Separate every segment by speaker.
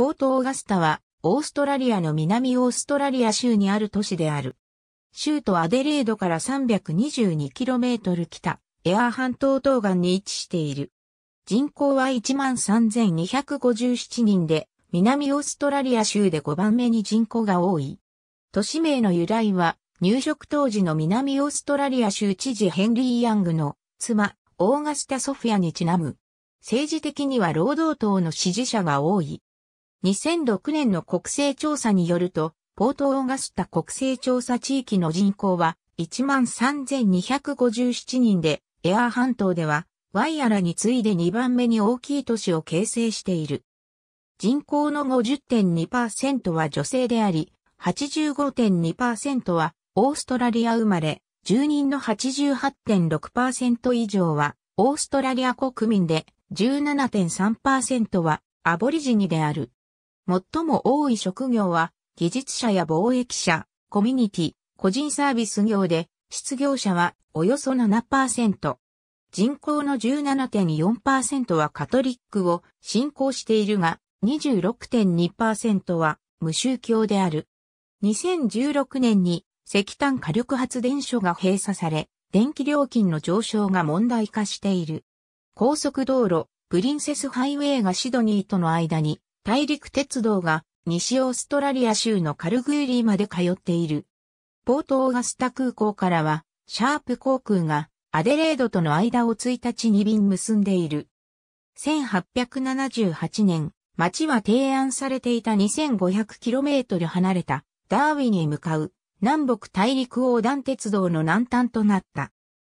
Speaker 1: ポート・オーガスタは、オーストラリアの南オーストラリア州にある都市である。州都アデレードから 322km 北、エアー半島東岸に位置している。人口は13,257人で、南オーストラリア州で5番目に人口が多い。都市名の由来は、入植当時の南オーストラリア州知事ヘンリー・ヤングの妻、オーガスタ・ソフィアにちなむ。政治的には労働党の支持者が多い。2006年の国勢調査によると、ポートオーガスタ国勢調査地域の人口は13,257人で、エアー半島では、ワイアラに次いで2番目に大きい都市を形成している。人口の50.2%は女性であり、85.2%はオーストラリア生まれ、住人の88.6%以上はオーストラリア国民で、17.3%はアボリジニである。最も多い職業は、技術者や貿易者、コミュニティ、個人サービス業で、失業者はおよそ7%。人口の17.4%はカトリックを信仰しているが、26.2%は無宗教である。2016年に石炭火力発電所が閉鎖され、電気料金の上昇が問題化している。高速道路、プリンセスハイウェイがシドニーとの間に大陸鉄道が西オーストラリア州のカルグーリーまで通っている。ポートオーガスタ空港からは、シャープ航空がアデレードとの間を1日に便結んでいる。1878年、町は提案されていた 2500km 離れたダーウィンへ向かう南北大陸横断鉄道の南端となった。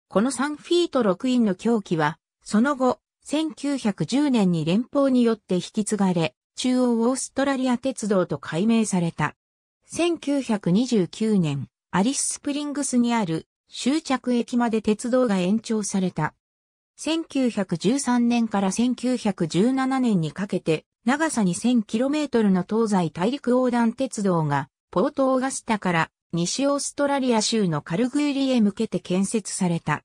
Speaker 1: この3フィート6インの狂気は、その後、1910年に連邦によって引き継がれ、中央オーストラリア鉄道と改名された。1929年、アリススプリングスにある終着駅まで鉄道が延長された。1913年から1917年にかけて、長さ 2000km の東西大陸横断鉄道が、ポートオーガスタから西オーストラリア州のカルグーリへ向けて建設された。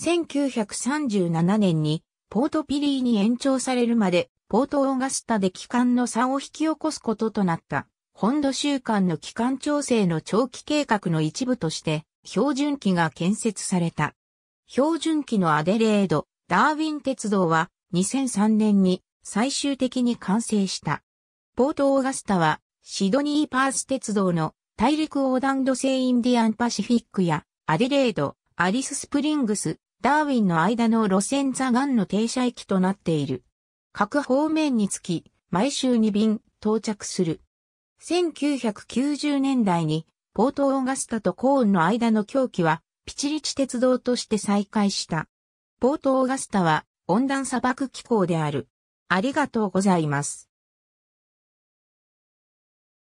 Speaker 1: 1937年にポートピリーに延長されるまでポートオーガスタで機関の差を引き起こすこととなった、本土週間の機関調整の長期計画の一部として、標準機が建設された。標準機のアデレード、ダーウィン鉄道は2003年に最終的に完成した。ポートオーガスタはシドニーパース鉄道の大陸横断土製。インディアンパシフィックやアデレード、アリススプリングス、ダーウィンの間の路線ザガンの停車駅となっている。各方面につき、毎週2便到着する。1990年代に、ポートオーガスタとコーンの間の狂気は、ピチリチ鉄道として再開した。ポートオーガスタは、温暖砂漠気候である。ありがとうございます。